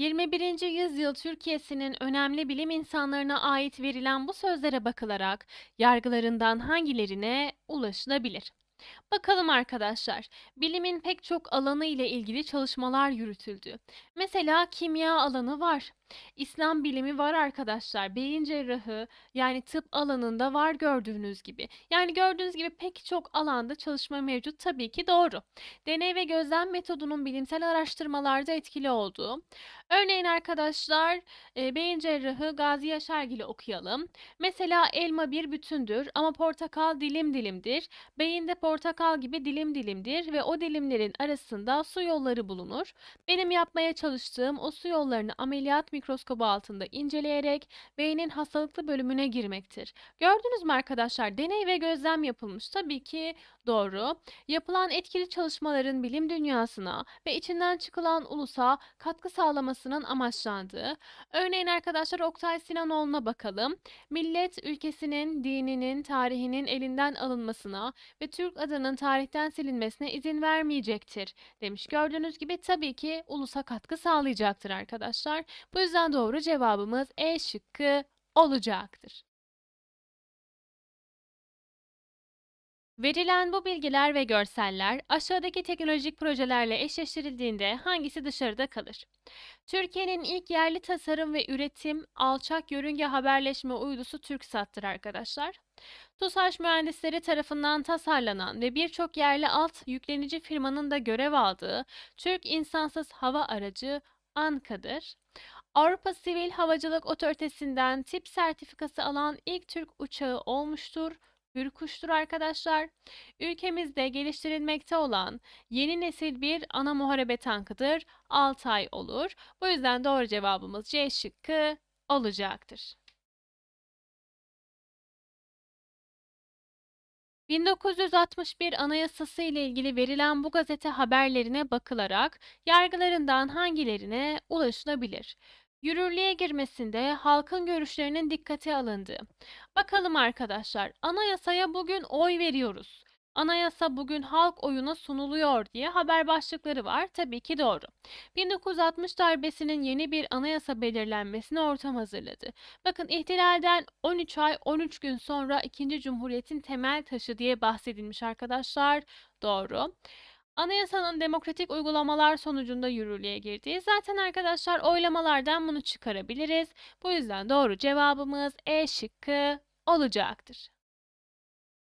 21. yüzyıl Türkiye'sinin önemli bilim insanlarına ait verilen bu sözlere bakılarak yargılarından hangilerine ulaşılabilir? Bakalım arkadaşlar, bilimin pek çok alanı ile ilgili çalışmalar yürütüldü. Mesela kimya alanı var. İslam bilimi var arkadaşlar. Beyin cerrahı yani tıp alanında var gördüğünüz gibi. Yani gördüğünüz gibi pek çok alanda çalışma mevcut tabii ki doğru. Deney ve gözlem metodunun bilimsel araştırmalarda etkili olduğu. Örneğin arkadaşlar e, beyin cerrahı Gazi Yaşargil'i okuyalım. Mesela elma bir bütündür ama portakal dilim dilimdir. Beyinde portakal gibi dilim dilimdir ve o dilimlerin arasında su yolları bulunur. Benim yapmaya çalıştığım o su yollarını ameliyat mikroskobu altında inceleyerek beynin hastalıklı bölümüne girmektir. Gördünüz mü arkadaşlar? Deney ve gözlem yapılmış. Tabii ki doğru. Yapılan etkili çalışmaların bilim dünyasına ve içinden çıkılan ulusa katkı sağlamasının amaçlandığı. Örneğin arkadaşlar Oktay Sinanoğlu'na bakalım. Millet ülkesinin, dininin, tarihinin elinden alınmasına ve Türk adının tarihten silinmesine izin vermeyecektir demiş. Gördüğünüz gibi tabii ki ulusa katkı sağlayacaktır arkadaşlar. Bu yüzden yüzden doğru cevabımız E şıkkı olacaktır. Verilen bu bilgiler ve görseller aşağıdaki teknolojik projelerle eşleştirildiğinde hangisi dışarıda kalır? Türkiye'nin ilk yerli tasarım ve üretim alçak yörünge haberleşme uydusu TürkSat'tır arkadaşlar. TUSAŞ mühendisleri tarafından tasarlanan ve birçok yerli alt yüklenici firmanın da görev aldığı Türk insansız hava aracı ANKA'dır. Avrupa Sivil Havacılık Otoritesi'nden tip sertifikası alan ilk Türk uçağı olmuştur. Bir arkadaşlar. Ülkemizde geliştirilmekte olan yeni nesil bir ana muharebe tankıdır. 6 ay olur. Bu yüzden doğru cevabımız C şıkkı olacaktır. 1961 Anayasası ile ilgili verilen bu gazete haberlerine bakılarak yargılarından hangilerine ulaşılabilir? Yürürlüğe girmesinde halkın görüşlerinin dikkate alındı. Bakalım arkadaşlar, anayasaya bugün oy veriyoruz. Anayasa bugün halk oyuna sunuluyor diye haber başlıkları var. Tabii ki doğru. 1960 darbesinin yeni bir anayasa belirlenmesine ortam hazırladı. Bakın ihtilalden 13 ay 13 gün sonra 2. Cumhuriyet'in temel taşı diye bahsedilmiş arkadaşlar. Doğru. Anayasanın demokratik uygulamalar sonucunda yürürlüğe girdiği zaten arkadaşlar oylamalardan bunu çıkarabiliriz. Bu yüzden doğru cevabımız E şıkkı olacaktır.